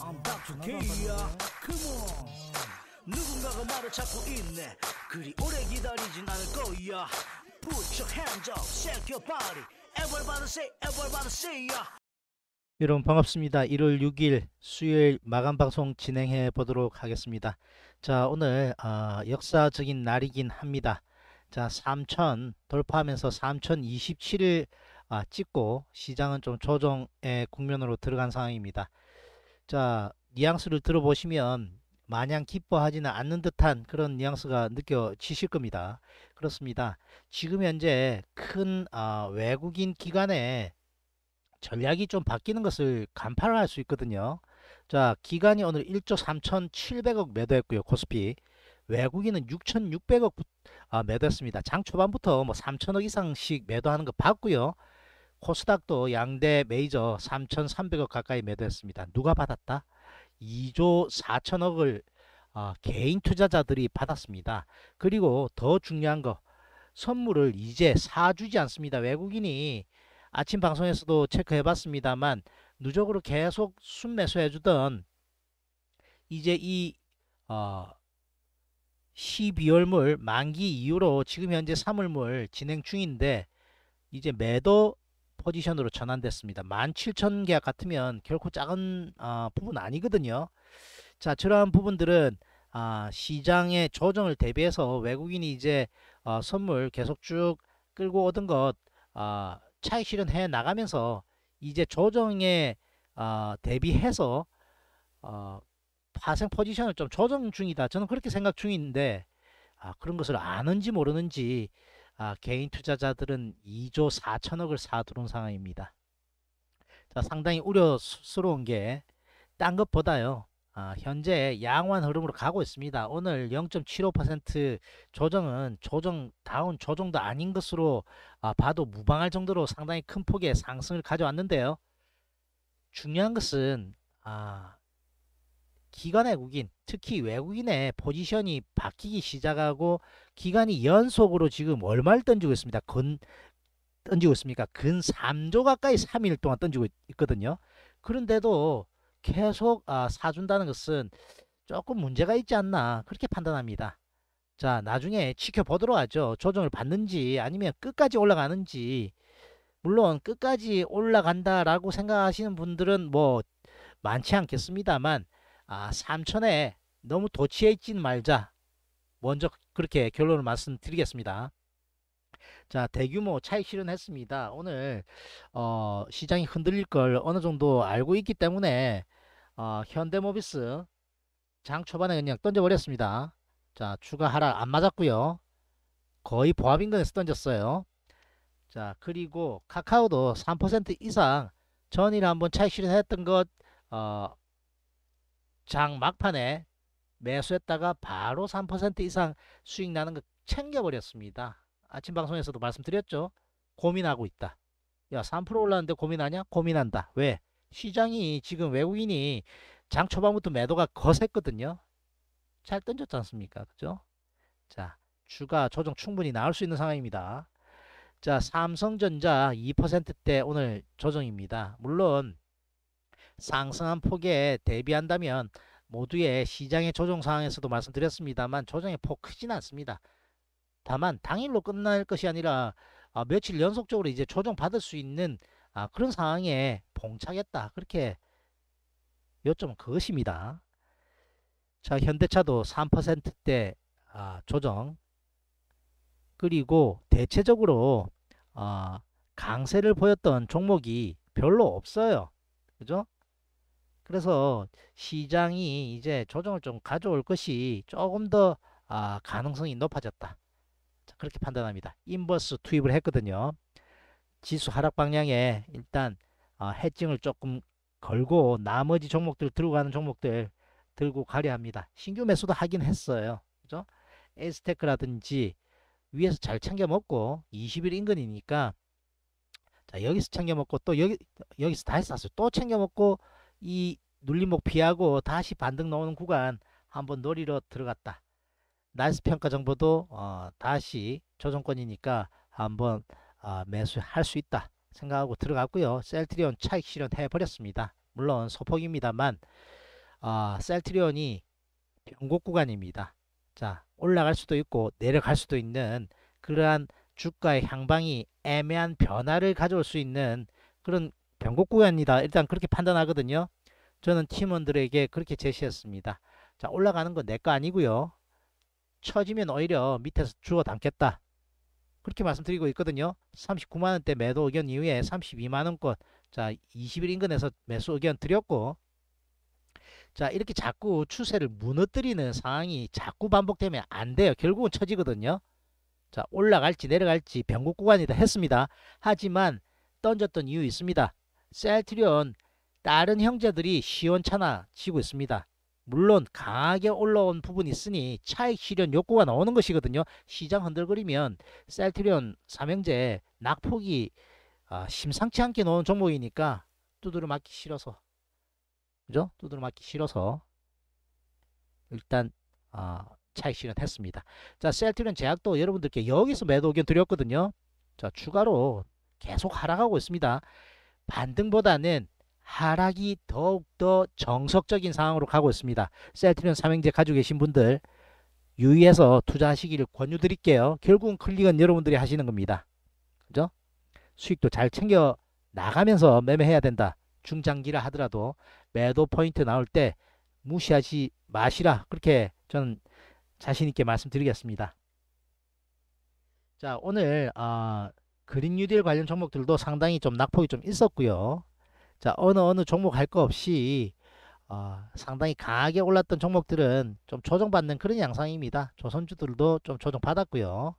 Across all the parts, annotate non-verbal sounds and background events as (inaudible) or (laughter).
I'm b a k Come on 누군가가 말을 찾고 있네 그리 오래 기다리진 않을 거야 Put your hands up, shake your body Everybody say, everybody say ya 여러분 반갑습니다. 1월 6일 수요일 마감 방송 진행해 보도록 하겠습니다. 자 오늘 어, 역사적인 날이긴 합니다. 자 3천 돌파하면서 3,027을 아, 찍고 시장은 좀 조정의 국면으로 들어간 상황입니다. 자 뉘앙스를 들어보시면 마냥 기뻐하지는 않는 듯한 그런 뉘앙스가 느껴지실 겁니다. 그렇습니다. 지금 현재 큰 어, 외국인 기관의 전략이 좀 바뀌는 것을 간파를 할 수 있거든요. 자 기간이 오늘 1조 3,700억 매도했고요. 코스피 외국인은 6,600억 아, 매도했습니다. 장 초반부터 뭐 3,000억 이상씩 매도하는 거 봤고요. 코스닥도 양대 메이저 3,300억 가까이 매도했습니다. 누가 받았다? 2조 4천억을 어, 아, 개인 투자자들이 받았습니다. 그리고 더 중요한 거 선물을 이제 사주지 않습니다. 외국인이 아침 방송에서도 체크해 봤습니다만 누적으로 계속 순매수해 주던 이제 이 어, 12월물 만기 이후로 지금 현재 3월물 진행 중인데 이제 매도 포지션으로 전환됐습니다. 17,000계약 같으면 결코 작은 어, 부분 아니거든요. 자, 저러한 부분들은 아, 시장의 조정을 대비해서 외국인이 이제 어, 선물 계속 쭉 끌고 오던 것 어, 차익 실현해 나가면서 이제 조정에 어, 대비해서 어, 파생 포지션을 좀 조정 중이다. 저는 그렇게 생각 중인데 아, 그런 것을 아는지 모르는지 아, 개인 투자자들은 2조 4천억을 사들어온 상황입니다. 자, 상당히 우려스러운 게딴 것보다요. 아, 현재 양호한 흐름으로 가고 있습니다. 오늘 0.75% 조정은 조정 다운 조정도 아닌 것으로 아, 봐도 무방할 정도로 상당히 큰 폭의 상승을 가져왔는데요. 중요한 것은 아, 기관외국인, 특히 외국인의 포지션이 바뀌기 시작하고 기간이 연속으로 지금 얼마를 던지고 있습니다. 근 던지고 있습니까? 근 3조 가까이 3일 동안 던지고 있거든요. 그런데도 계속 아, 사준다는 것은 조금 문제가 있지 않나 그렇게 판단합니다. 자 나중에 지켜보도록 하죠. 조정을 받는지 아니면 끝까지 올라가는지 물론 끝까지 올라간다라고 생각하시는 분들은 뭐 많지 않겠습니다만 아 삼천에 너무 도취해 있진 말자 먼저 그렇게 결론을 말씀드리겠습니다. 자 대규모 차익 실현했습니다. 오늘 어, 시장이 흔들릴 걸 어느 정도 알고 있기 때문에 어, 현대모비스 장 초반에 그냥 던져버렸습니다. 자 추가 하락 안 맞았고요. 거의 보합 인근에서 던졌어요. 자 그리고 카카오도 3% 이상 전일 한번 차익 실현했던 것 어, 장 막판에 매수했다가 바로 3% 이상 수익 나는 거 챙겨버렸습니다. 아침 방송에서도 말씀드렸죠. 고민하고 있다. 야3% 올랐는데 고민하냐? 고민한다. 왜? 시장이 지금 외국인이 장 초반부터 매도가 거셌거든요. 잘 던졌지 않습니까? 그죠? 자 주가 조정 충분히 나올 수 있는 상황입니다. 자 삼성전자 2%대 오늘 조정입니다. 물론 상승한 폭에 대비한다면 모두의 시장의 조정 상황에서도 말씀드렸습니다만 조정의 폭 크진 않습니다. 다만 당일로 끝날 것이 아니라 아, 며칠 연속적으로 이제 조정 받을 수 있는 아, 그런 상황에 봉착했다 그렇게 요점 은 그것입니다. 자 현대차도 3%대 아, 조정 그리고 대체적으로 아, 강세를 보였던 종목이 별로 없어요. 그죠? 그래서 시장이 이제 조정을 좀 가져올 것이 조금 더 아, 가능성이 높아졌다. 자, 그렇게 판단합니다. 인버스 투입을 했거든요. 지수 하락 방향에 일단 아, 어, 해증을 조금 걸고 나머지 종목들 들고 가는 종목들 들고 가려 합니다. 신규 매수도 하긴 했어요. 그죠? 에스테크라든지 위에서 잘 챙겨 먹고 20일 인근이니까 자 여기서 챙겨 먹고 또 여기 여기서 다시 샀어요. 또 챙겨 먹고 이 눌림목 피하고 다시 반등 나오는 구간 한번 노리러 들어갔다. 나이스 평가 정보도 어, 다시 조정권이니까 한번 어, 매수할 수 있다 생각하고 들어갔고요. 셀트리온 차익 실현해 버렸습니다. 물론 소폭입니다만 어, 셀트리온이 변곡 구간입니다. 자 올라갈 수도 있고 내려갈 수도 있는 그러한 주가의 향방이 애매한 변화를 가져올 수 있는 그런 변곡구간이다. 일단 그렇게 판단하거든요. 저는 팀원들에게 그렇게 제시했습니다. 자 올라가는 건 내 거 아니고요. 처지면 오히려 밑에서 주워 담겠다. 그렇게 말씀드리고 있거든요. 39만원대 매도 의견 이후에 32만원권 자 20일 인근에서 매수 의견 드렸고 자 이렇게 자꾸 추세를 무너뜨리는 상황이 자꾸 반복되면 안 돼요. 결국은 처지거든요. 자 올라갈지 내려갈지 변곡 구간이다 했습니다. 하지만 던졌던 이유 있습니다. 셀트리온 다른 형제들이 시원찮아지고 있습니다. 물론 강하게 올라온 부분이 있으니 차익 실현 욕구가 나오는 것이거든요. 시장 흔들거리면 셀트리온 삼형제 낙폭이 아, 심상치 않게 넣은 종목이니까 두드려 맞기 싫어서 그죠? 두드려 맞기 싫어서 일단 아, 차익 실현했습니다. 자 셀트리온 제약도 여러분들께 여기서 매도 의견 드렸거든요. 자 추가로 계속 하락하고 있습니다. 반등보다는 하락이 더욱더 정석적인 상황으로 가고 있습니다. 셀트리온 삼행제 가지고 계신 분들 유의해서 투자하시기를 권유드릴게요. 결국은 클릭은 여러분들이 하시는 겁니다. 그죠? 수익도 잘 챙겨 나가면서 매매해야 된다. 중장기라 하더라도 매도 포인트 나올 때 무시하지 마시라. 그렇게 저는 자신있게 말씀드리겠습니다. 자 오늘 어, 그린 뉴딜 관련 종목들도 상당히 좀 낙폭이 좀 있었고요. 자 어느 어느 종목 할 거 없이 어, 상당히 강하게 올랐던 종목들은 좀 조정받는 그런 양상입니다. 조선주들도 좀 조정받았고요.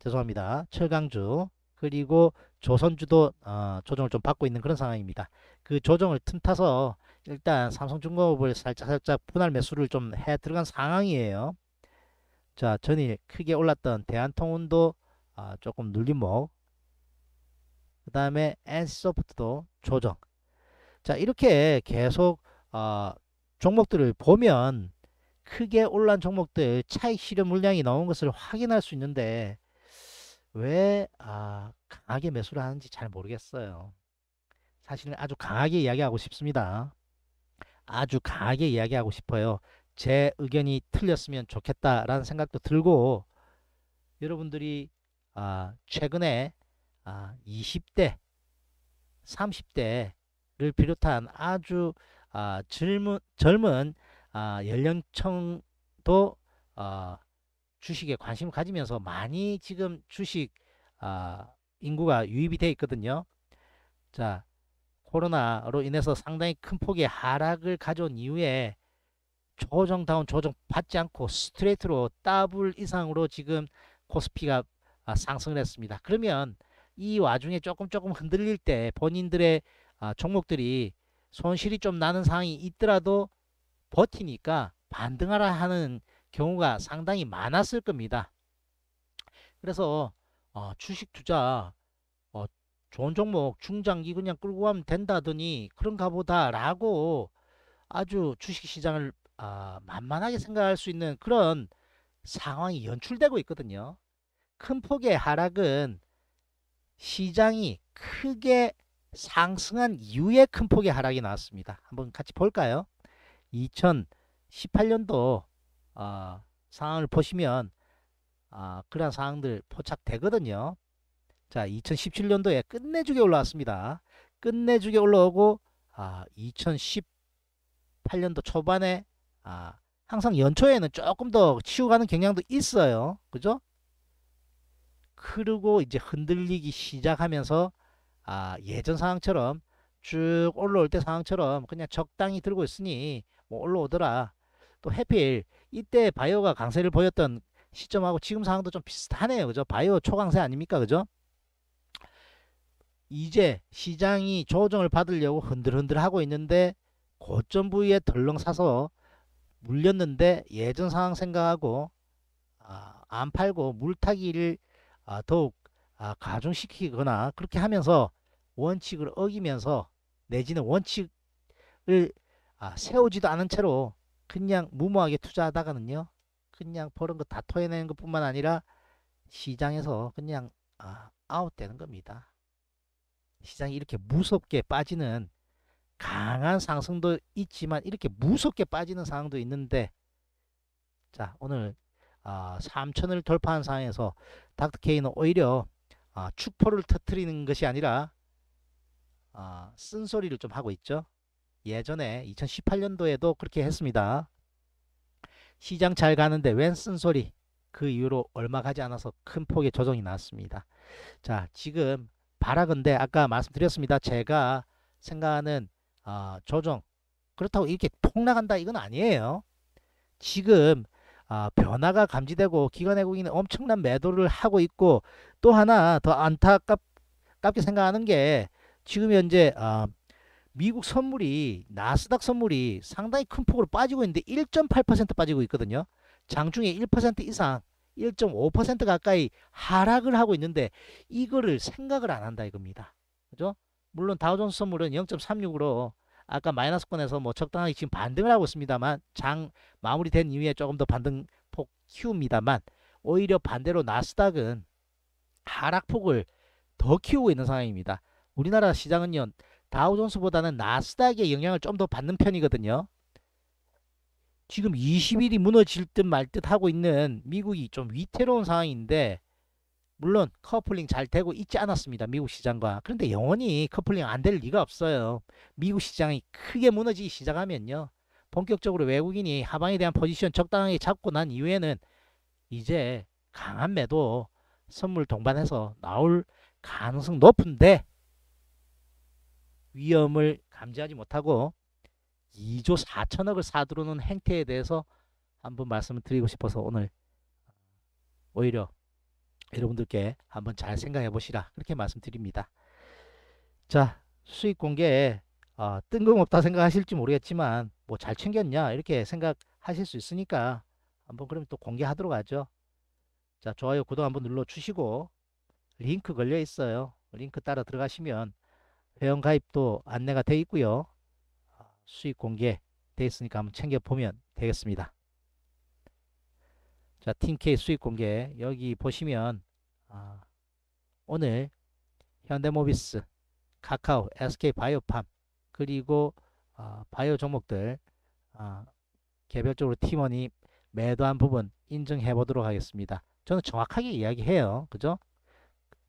죄송합니다. 철강주 그리고 조선주도 어, 조정을 좀 받고 있는 그런 상황입니다. 그 조정을 틈타서 일단 삼성중공업을 살짝 살짝 분할 매수를 좀 해 들어간 상황이에요. 자 전일 크게 올랐던 대한통운도 아, 조금 눌림목 그 다음에 엔소프트도 조정 자 이렇게 계속 어, 종목들을 보면 크게 올라온 종목들 차익 실현 물량이 나온 것을 확인할 수 있는데 왜 아, 강하게 매수를 하는지 잘 모르겠어요 사실은 아주 강하게 이야기하고 싶습니다 아주 강하게 이야기하고 싶어요 제 의견이 틀렸으면 좋겠다라는 생각도 들고 여러분들이 아, 최근에 아, 20대, 30대를 비롯한 아주 아, 젊은, 젊은 아, 연령층도 아, 주식에 관심을 가지면서 많이 지금 주식 아, 인구가 유입이 되어 있거든요. 자, 코로나로 인해서 상당히 큰 폭의 하락을 가져온 이후에 조정 다운 조정 받지 않고 스트레이트로 더블 이상으로 지금 코스피가 아, 상승을 했습니다. 그러면 이 와중에 조금 조금 흔들릴 때 본인들의 아, 종목들이 손실이 좀 나는 상황이 있더라도 버티니까 반등하라 하는 경우가 상당히 많았을 겁니다. 그래서 어, 주식 투자 어, 좋은 종목 중장기 그냥 끌고 가면 된다더니 그런가 보다라고 아주 주식시장을 아, 만만하게 생각할 수 있는 그런 상황이 연출되고 있거든요. 큰 폭의 하락은 시장이 크게 상승한 이후에 큰 폭의 하락이 나왔습니다. 한번 같이 볼까요? 2018년도 어, 상황을 보시면 어, 그러한 상황들 포착되거든요. 자, 2017년도에 끝내주게 올라왔습니다. 끝내주게 올라오고 아, 2018년도 초반에 아, 항상 연초에는 조금 더 치우가는 경향도 있어요. 그죠? 흐르고 이제 흔들리기 시작하면서 아 예전 상황처럼 쭉 올라올 때 상황처럼 그냥 적당히 들고 있으니 뭐 올라오더라 또 해필 이때 바이오가 강세를 보였던 시점하고 지금 상황도 좀 비슷하네요 그죠 바이오 초강세 아닙니까 그죠 이제 시장이 조정을 받으려고 흔들흔들 하고 있는데 고점 부위에 덜렁 사서 물렸는데 예전 상황 생각하고 아, 안 팔고 물타기를 아, 더욱 아, 가중시키거나 그렇게 하면서 원칙을 어기면서 내지는 원칙을 아, 세우지도 않은 채로 그냥 무모하게 투자하다가는요 그냥 버는 거다 토해내는 것 뿐만 아니라 시장에서 그냥 아웃되는 겁니다 시장이 이렇게 무섭게 빠지는 강한 상승도 있지만 이렇게 무섭게 빠지는 상황도 있는데 자 오늘 아, 3천을 돌파한 상황에서 닥터케이는 오히려 아, 축포를 터트리는 것이 아니라 아, 쓴소리를 좀 하고 있죠. 예전에 2018년도에도 그렇게 했습니다. 시장 잘 가는데 웬 쓴소리 그 이후로 얼마 가지 않아서 큰 폭의 조정이 나왔습니다. 자 지금 바라건데 아까 말씀드렸습니다. 제가 생각하는 어, 조정 그렇다고 이렇게 폭락한다 이건 아니에요. 지금 아, 변화가 감지되고 기관 외국인은 엄청난 매도를 하고 있고 또 하나 더 안타깝게 생각하는 게 지금 현재 아, 미국 선물이 나스닥 선물이 상당히 큰 폭으로 빠지고 있는데 1.8% 빠지고 있거든요. 장중에 1% 이상 1.5% 가까이 하락을 하고 있는데 이거를 생각을 안 한다 이겁니다. 그죠? 물론 다우존스 선물은 0.36으로 아까 마이너스권에서 뭐 적당하게 지금 반등을 하고 있습니다만 장 마무리된 이후에 조금 더 반등폭 키웁니다만 오히려 반대로 나스닥은 하락폭을 더 키우고 있는 상황입니다. 우리나라 시장은요. 다우존스보다는 나스닥의 영향을 좀 더 받는 편이거든요. 지금 20일이 무너질 듯 말 듯 하고 있는 미국이 좀 위태로운 상황인데 물론 커플링 잘 되고 있지 않았습니다. 미국 시장과. 그런데 영원히 커플링 안 될 리가 없어요. 미국 시장이 크게 무너지기 시작하면요. 본격적으로 외국인이 하방에 대한 포지션 적당하게 잡고 난 이후에는 이제 강한 매도 선물 동반해서 나올 가능성 높은데 위험을 감지하지 못하고 2조 4천억을 사들어놓은 행태에 대해서 한번 말씀을 드리고 싶어서 오늘 오히려 여러분들께 한번 잘 생각해 보시라 그렇게 말씀드립니다. 자 수익 공개 어, 뜬금없다 생각하실지 모르겠지만 뭐 잘 챙겼냐 이렇게 생각하실 수 있으니까 한번 그러면또 공개하도록 하죠. 자 좋아요 구독 한번 눌러주시고 링크 걸려 있어요. 링크 따라 들어가시면 회원 가입도 안내가 돼 있고요. 아, 수익 공개 돼 있으니까 한번 챙겨보면 되겠습니다. 자, 팀K 수익 공개. 여기 보시면, 아, 오늘 현대모비스, 카카오, SK바이오팜, 그리고 아, 바이오 종목들 아, 개별적으로 팀원이 매도한 부분 인증해 보도록 하겠습니다. 저는 정확하게 이야기해요. 그죠?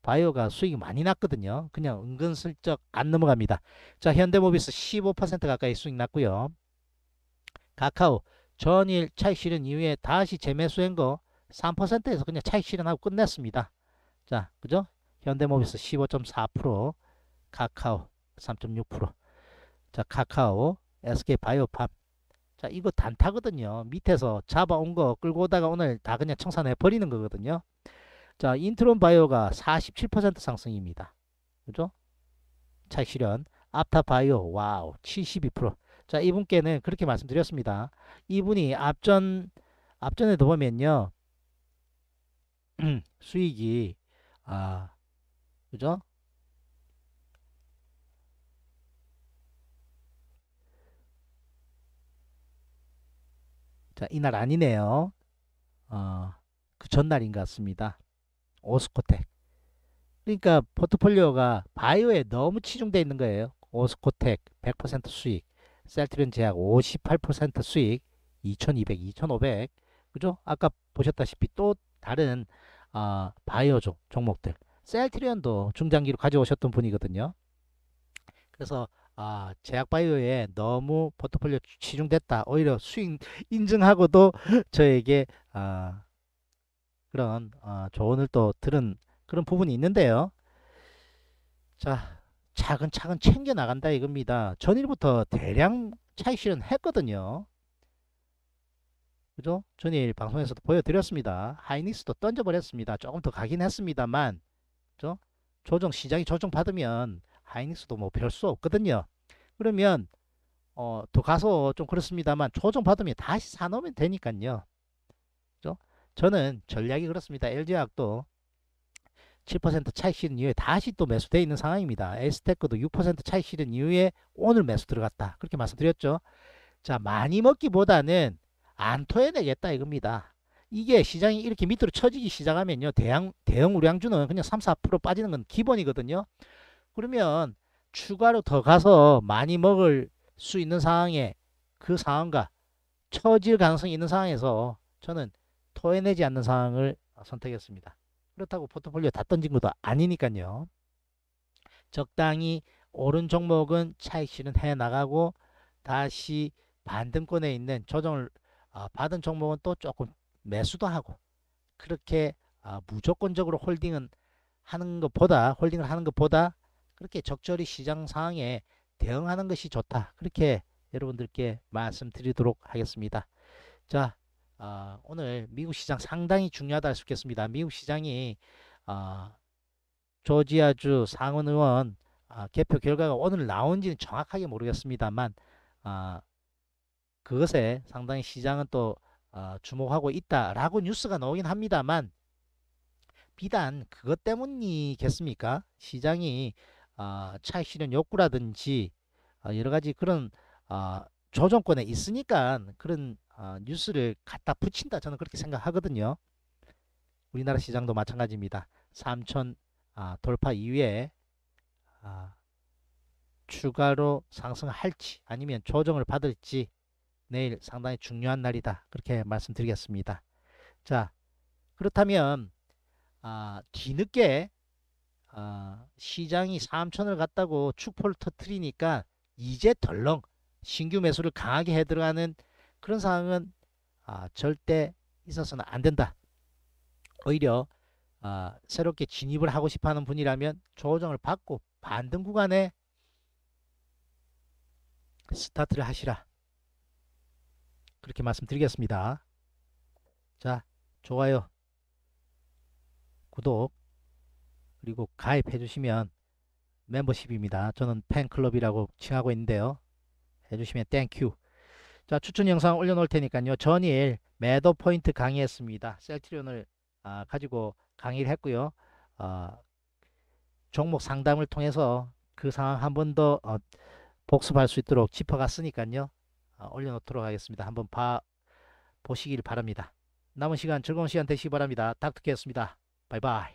바이오가 수익이 많이 났거든요. 그냥 은근슬쩍 안 넘어갑니다. 자, 현대모비스 15% 가까이 수익 났고요. 카카오 전일 차익 실현 이후에 다시 재매수한거 3%에서 그냥 차익 실현하고 끝냈습니다. 자, 그죠? 현대모비스 15.4%, 카카오 3.6%. 자, 카카오, s k 바이오팝 자, 이거 단타거든요. 밑에서 잡아온 거 끌고 오다가 오늘 다 그냥 청산해 버리는 거거든요. 자, 인트론 바이오가 47% 상승입니다. 그죠? 차익 실현, 아타바이오, 와우, 72%. 자, 이분께는 그렇게 말씀드렸습니다. 이분이 앞전 앞전에도 보면요. (clears throat) 수익이 아 그죠? 자, 이날 아니네요. 어, 그 전날인 것 같습니다. 오스코텍. 그러니까 포트폴리오가 바이오에 너무 치중되어 있는 거예요. 오스코텍 100% 수익. 셀트리온 제약 58% 수익 2200, 2500 그죠? 아까 보셨다시피 또 다른 어, 아, 바이오종 종목들 셀트리온도 중장기로 가져오셨던 분이거든요. 그래서 아, 제약바이오에 너무 포트폴리오 치중됐다. 오히려 수익 인증하고도 저에게 아, 그런 아, 조언을 또 들은 그런 부분이 있는데요. 자, 차근차근 챙겨 나간다 이겁니다. 전일부터 대량 차익 실현 했거든요. 그죠? 전일 방송에서도 보여드렸습니다. 하이닉스도 던져버렸습니다. 조금 더 가긴 했습니다만, 그죠? 조정, 시장이 조정받으면 하이닉스도 뭐 별 수 없거든요. 그러면, 어, 더 가서 좀 그렇습니다만, 조정받으면 다시 사놓으면 되니까요. 그죠? 저는 전략이 그렇습니다. LG화학도 7% 차익 실은 이후에 다시 또 매수돼 있는 상황입니다. 에스테크도 6% 차익 실은 이후에 오늘 매수 들어갔다. 그렇게 말씀드렸죠. 자, 많이 먹기보다는 안 토해내겠다 이겁니다. 이게 시장이 이렇게 밑으로 처지기 시작하면요. 대형, 대형 우량주는 그냥 3, 4% 빠지는 건 기본이거든요. 그러면 추가로 더 가서 많이 먹을 수 있는 상황에 그 상황과 처질 가능성이 있는 상황에서 저는 토해내지 않는 상황을 선택했습니다. 그렇다고 포트폴리오 다 던진 것도 아니니까요. 적당히 오른 종목은 차익 실은해 나가고 다시 반등권에 있는 조정을 어, 받은 종목은 또 조금 매수도 하고 그렇게 어, 무조건적으로 홀딩은 하는 것보다 홀딩을 하는 것보다 그렇게 적절히 시장 상황에 대응하는 것이 좋다. 그렇게 여러분들께 말씀드리도록 하겠습니다. 자, 아, 오늘 미국 시장 상당히 중요하다 할 수 있겠습니다. 미국 시장이 아, 조지아주 상원 의원 아, 개표 결과가 오늘 나온지는 정확하게 모르겠습니다만 아, 그것에 상당히 시장은 또 아, 주목하고 있다라고 뉴스가 나오긴 합니다만 비단 그것 때문이겠습니까? 시장이 아, 차익 실현 욕구라든지 아, 여러 가지 그런 아, 조정권에 있으니까 그런 어, 뉴스를 갖다 붙인다 저는 그렇게 생각하거든요. 우리나라 시장도 마찬가지입니다. 3천 아, 돌파 이후에 아, 추가로 상승할지 아니면 조정을 받을지 내일 상당히 중요한 날이다 그렇게 말씀드리겠습니다. 자 그렇다면 아, 뒤늦게 아, 시장이 3천을 갔다고 축포를 터트리니까 이제 덜렁 신규 매수를 강하게 해 들어가는 그런 상황은 아, 절대 있어서는 안 된다. 오히려 아, 새롭게 진입을 하고 싶어하는 분이라면 조정을 받고 반등 구간에 스타트를 하시라. 그렇게 말씀드리겠습니다. 자, 좋아요, 구독, 그리고 가입해 주시면 멤버십입니다. 저는 팬클럽이라고 칭하고 있는데요. 해주시면 땡큐. 자 추천 영상 올려놓을 테니까요. 전일 매도 포인트 강의했습니다. 셀트리온을 아, 가지고 강의를 했고요. 아, 종목 상담을 통해서 그 상황 한 번더 어, 복습할 수 있도록 짚어갔으니까요. 아, 올려놓도록 하겠습니다. 한번 봐 보시길 바랍니다. 남은 시간 즐거운 시간 되시기 바랍니다. 닥터케였습니다. 바이바이.